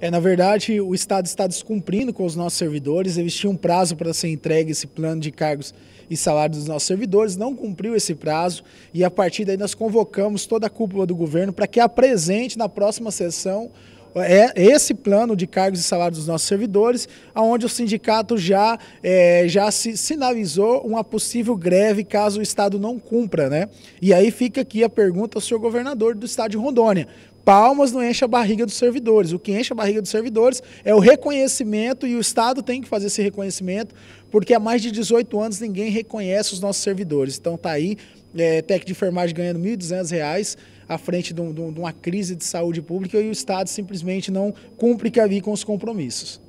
É, na verdade, o Estado está descumprindo com os nossos servidores, eles tinham um prazo para ser entregue esse plano de cargos e salários dos nossos servidores, não cumpriu esse prazo e a partir daí nós convocamos toda a cúpula do governo para que apresente na próxima sessão é esse plano de cargos e salários dos nossos servidores, aonde o sindicato já, é, já se sinalizou uma possível greve caso o Estado não cumpra, né? E aí fica aqui a pergunta ao senhor governador do Estado de Rondônia, Palmas não enche a barriga dos servidores. O que enche a barriga dos servidores é o reconhecimento e o Estado tem que fazer esse reconhecimento, porque há mais de 18 anos ninguém reconhece os nossos servidores. Então tá aí, é, de Enfermagem ganhando R$ 1.200 à frente de, um, de uma crise de saúde pública e o Estado simplesmente não cumpre com os compromissos.